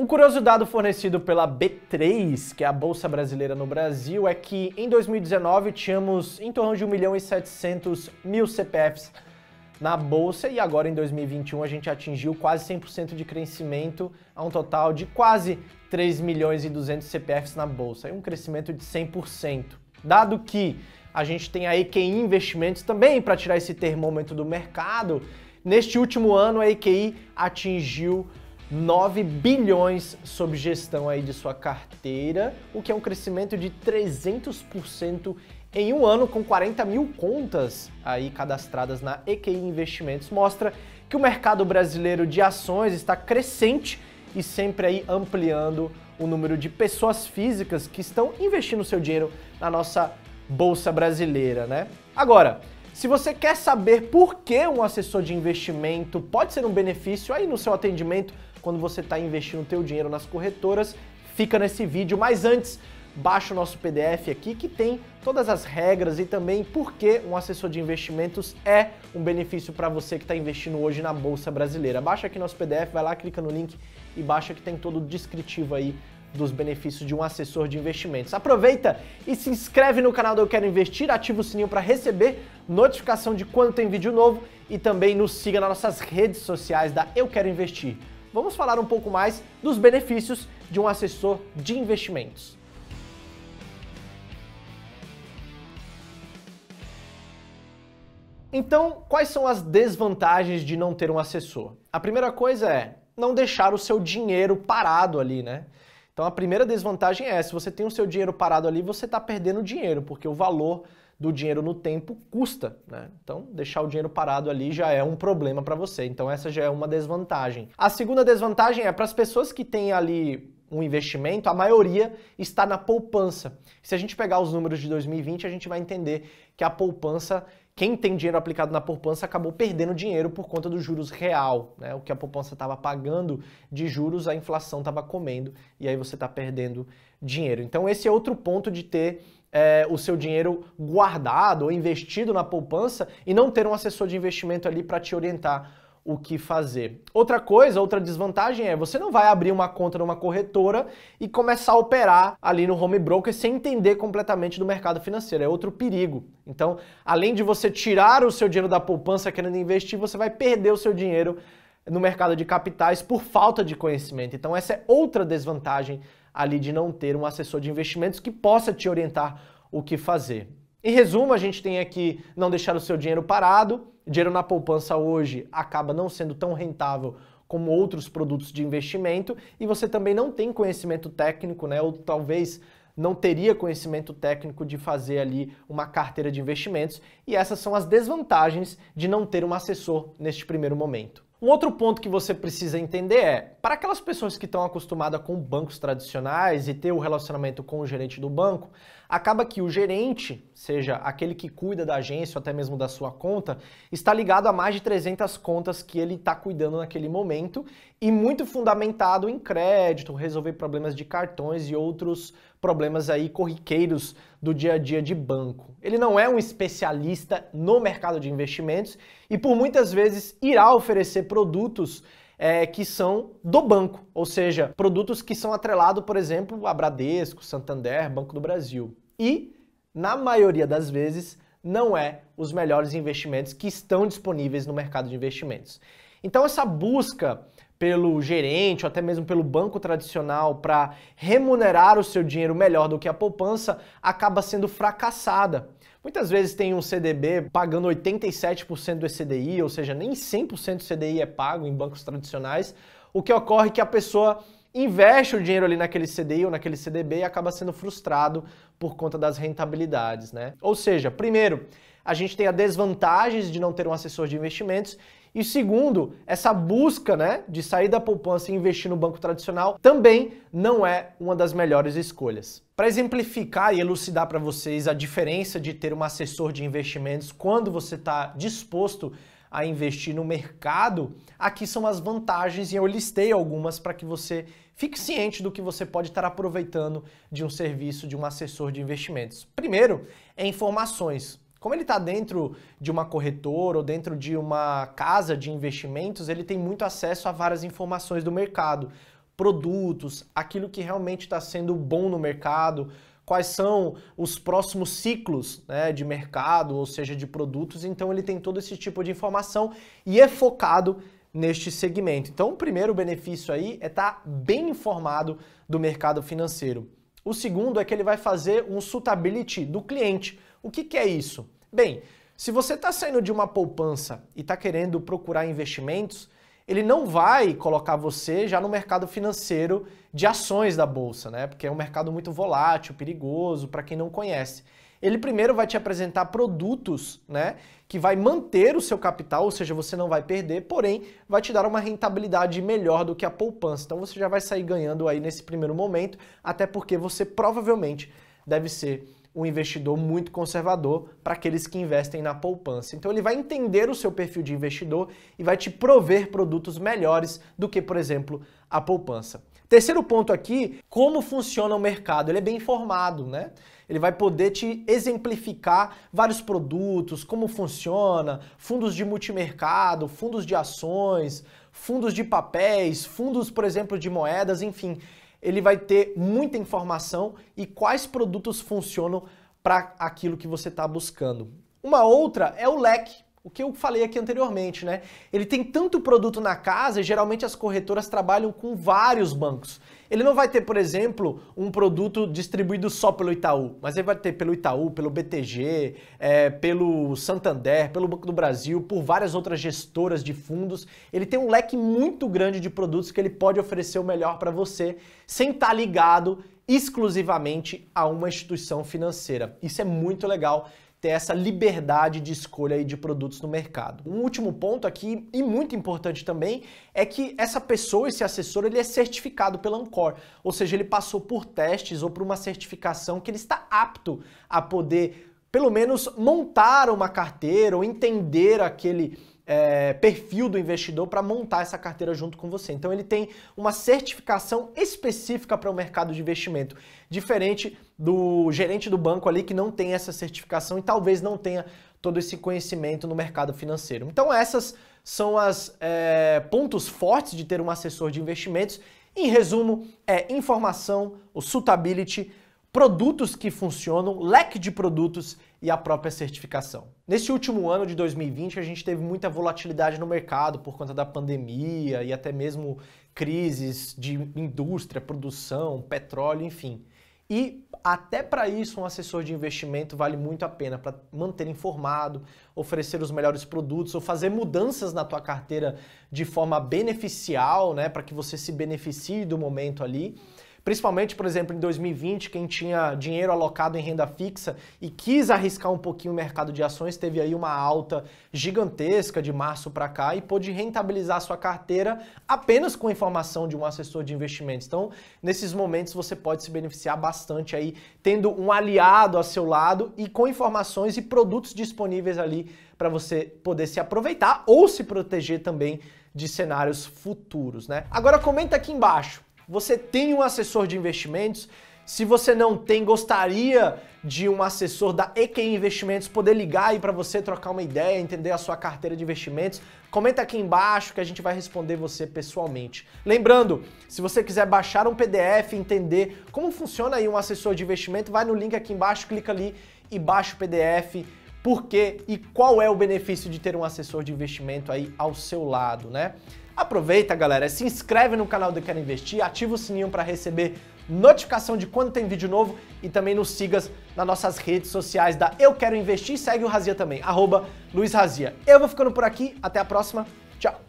Um curioso dado fornecido pela B3, que é a bolsa brasileira no Brasil, é que em 2019 tínhamos em torno de 1 milhão e 700 mil CPFs na bolsa e agora em 2021 a gente atingiu quase 100% de crescimento a um total de quase 3 milhões e 200 CPFs na bolsa, um crescimento de 100%. Dado que a gente tem a EQI Investimentos também para tirar esse termômetro do mercado, neste último ano a EQI atingiu 9 bilhões sob gestão aí de sua carteira, o que é um crescimento de 300% em um ano, com 40 mil contas aí cadastradas na EQI Investimentos, mostra que o mercado brasileiro de ações está crescente e sempre aí ampliando o número de pessoas físicas que estão investindo seu dinheiro na nossa bolsa brasileira, né? Agora, se você quer saber por que um assessor de investimento pode ser um benefício aí no seu atendimento quando você está investindo o teu dinheiro nas corretoras, fica nesse vídeo. Mas antes, baixa o nosso PDF aqui que tem todas as regras e também por que um assessor de investimentos é um benefício para você que está investindo hoje na Bolsa Brasileira. Baixa aqui nosso PDF, vai lá, clica no link e baixa que tem todo o descritivo aí dos benefícios de um assessor de investimentos. Aproveita e se inscreve no canal do Eu Quero Investir, ativa o sininho para receber notificação de quando tem vídeo novo e também nos siga nas nossas redes sociais da Eu Quero Investir. Vamos falar um pouco mais dos benefícios de um assessor de investimentos. Então, quais são as desvantagens de não ter um assessor? A primeira coisa é não deixar o seu dinheiro parado ali, né? Então a primeira desvantagem é se você tem o seu dinheiro parado ali, você está perdendo dinheiro, porque o valor do dinheiro no tempo custa, né? Então, deixar o dinheiro parado ali já é um problema para você. Então, essa já é uma desvantagem. A segunda desvantagem é para as pessoas que têm ali um investimento, a maioria está na poupança. Se a gente pegar os números de 2020, a gente vai entender que a poupança quem tem dinheiro aplicado na poupança acabou perdendo dinheiro por conta dos juros real, né? O que a poupança estava pagando de juros, a inflação estava comendo e aí você está perdendo dinheiro. Então esse é outro ponto de ter é, o seu dinheiro guardado ou investido na poupança e não ter um assessor de investimento ali para te orientar o que fazer. Outra coisa, outra desvantagem é você não vai abrir uma conta numa corretora e começar a operar ali no home broker sem entender completamente do mercado financeiro. É outro perigo. Então, além de você tirar o seu dinheiro da poupança querendo investir, você vai perder o seu dinheiro no mercado de capitais por falta de conhecimento. Então, essa é outra desvantagem ali de não ter um assessor de investimentos que possa te orientar o que fazer. Em resumo, a gente tem aqui não deixar o seu dinheiro parado. Dinheiro na poupança hoje acaba não sendo tão rentável como outros produtos de investimento e você também não tem conhecimento técnico, né? Ou talvez não teria conhecimento técnico de fazer ali uma carteira de investimentos, e essas são as desvantagens de não ter um assessor neste primeiro momento. Um outro ponto que você precisa entender é, para aquelas pessoas que estão acostumadas com bancos tradicionais e ter o um relacionamento com o gerente do banco, acaba que o gerente, seja aquele que cuida da agência ou até mesmo da sua conta, está ligado a mais de 300 contas que ele está cuidando naquele momento e muito fundamentado em crédito, resolver problemas de cartões e outros problemas aí corriqueiros do dia a dia de banco. Ele não é um especialista no mercado de investimentos e por muitas vezes irá oferecer produtos é, que são do banco, ou seja, produtos que são atrelados, por exemplo, a Bradesco, Santander, Banco do Brasil. E, na maioria das vezes, não é os melhores investimentos que estão disponíveis no mercado de investimentos. Então, essa busca pelo gerente ou até mesmo pelo banco tradicional para remunerar o seu dinheiro melhor do que a poupança, acaba sendo fracassada. Muitas vezes tem um CDB pagando 87% do CDI, ou seja, nem 100% do CDI é pago em bancos tradicionais. O que ocorre é que a pessoa investe o dinheiro ali naquele CDI ou naquele CDB e acaba sendo frustrado por conta das rentabilidades, né? Ou seja, primeiro, a gente tem as desvantagens de não ter um assessor de investimentos e segundo, essa busca né, de sair da poupança e investir no banco tradicional também não é uma das melhores escolhas. Para exemplificar e elucidar para vocês a diferença de ter um assessor de investimentos quando você está disposto a investir no mercado, aqui são as vantagens e eu listei algumas para que você fique ciente do que você pode estar aproveitando de um serviço de um assessor de investimentos. Primeiro, é informações. Como ele está dentro de uma corretora ou dentro de uma casa de investimentos, ele tem muito acesso a várias informações do mercado, produtos, aquilo que realmente está sendo bom no mercado, quais são os próximos ciclos né, de mercado, ou seja, de produtos. Então, ele tem todo esse tipo de informação e é focado neste segmento. Então, o primeiro benefício aí é estar tá bem informado do mercado financeiro. O segundo é que ele vai fazer um suitability do cliente o que, que é isso? Bem, se você está saindo de uma poupança e está querendo procurar investimentos, ele não vai colocar você já no mercado financeiro de ações da bolsa, né? Porque é um mercado muito volátil, perigoso, para quem não conhece. Ele primeiro vai te apresentar produtos, né, que vai manter o seu capital, ou seja, você não vai perder, porém vai te dar uma rentabilidade melhor do que a poupança. Então você já vai sair ganhando aí nesse primeiro momento, até porque você provavelmente deve ser um investidor muito conservador para aqueles que investem na poupança. Então ele vai entender o seu perfil de investidor e vai te prover produtos melhores do que, por exemplo, a poupança. Terceiro ponto aqui, como funciona o mercado. Ele é bem informado, né? Ele vai poder te exemplificar vários produtos, como funciona, fundos de multimercado, fundos de ações, fundos de papéis, fundos, por exemplo, de moedas, enfim ele vai ter muita informação e quais produtos funcionam para aquilo que você está buscando. Uma outra é o leque o que eu falei aqui anteriormente, né? Ele tem tanto produto na casa e geralmente as corretoras trabalham com vários bancos. Ele não vai ter, por exemplo, um produto distribuído só pelo Itaú, mas ele vai ter pelo Itaú, pelo BTG, é, pelo Santander, pelo Banco do Brasil, por várias outras gestoras de fundos. Ele tem um leque muito grande de produtos que ele pode oferecer o melhor para você, sem estar tá ligado exclusivamente a uma instituição financeira. Isso é muito legal ter essa liberdade de escolha aí de produtos no mercado. Um último ponto aqui, e muito importante também, é que essa pessoa, esse assessor, ele é certificado pela Ancor, ou seja, ele passou por testes ou por uma certificação que ele está apto a poder, pelo menos, montar uma carteira ou entender aquele é, perfil do investidor para montar essa carteira junto com você. Então ele tem uma certificação específica para o mercado de investimento, diferente do gerente do banco ali que não tem essa certificação e talvez não tenha todo esse conhecimento no mercado financeiro. Então essas são as é, pontos fortes de ter um assessor de investimentos. Em resumo, é informação, o suitability, produtos que funcionam, leque de produtos e a própria certificação. Nesse último ano de 2020, a gente teve muita volatilidade no mercado por conta da pandemia e até mesmo crises de indústria, produção, petróleo, enfim. E até para isso, um assessor de investimento vale muito a pena para manter informado, oferecer os melhores produtos ou fazer mudanças na tua carteira de forma beneficial, né, para que você se beneficie do momento ali principalmente, por exemplo, em 2020, quem tinha dinheiro alocado em renda fixa e quis arriscar um pouquinho o mercado de ações, teve aí uma alta gigantesca de março para cá e pôde rentabilizar sua carteira apenas com a informação de um assessor de investimentos. Então, nesses momentos você pode se beneficiar bastante aí tendo um aliado a seu lado e com informações e produtos disponíveis ali para você poder se aproveitar ou se proteger também de cenários futuros, né? Agora comenta aqui embaixo você tem um assessor de investimentos? Se você não tem, gostaria de um assessor da Eken Investimentos poder ligar aí para você, trocar uma ideia, entender a sua carteira de investimentos? Comenta aqui embaixo que a gente vai responder você pessoalmente. Lembrando, se você quiser baixar um PDF, entender como funciona aí um assessor de investimento, vai no link aqui embaixo, clica ali e baixa o PDF. Por quê e qual é o benefício de ter um assessor de investimento aí ao seu lado, né? Aproveita, galera, se inscreve no canal do Quero Investir, ativa o sininho para receber notificação de quando tem vídeo novo e também nos siga nas nossas redes sociais da Eu Quero Investir segue o Razia também, arroba Luiz Razia. Eu vou ficando por aqui, até a próxima, tchau!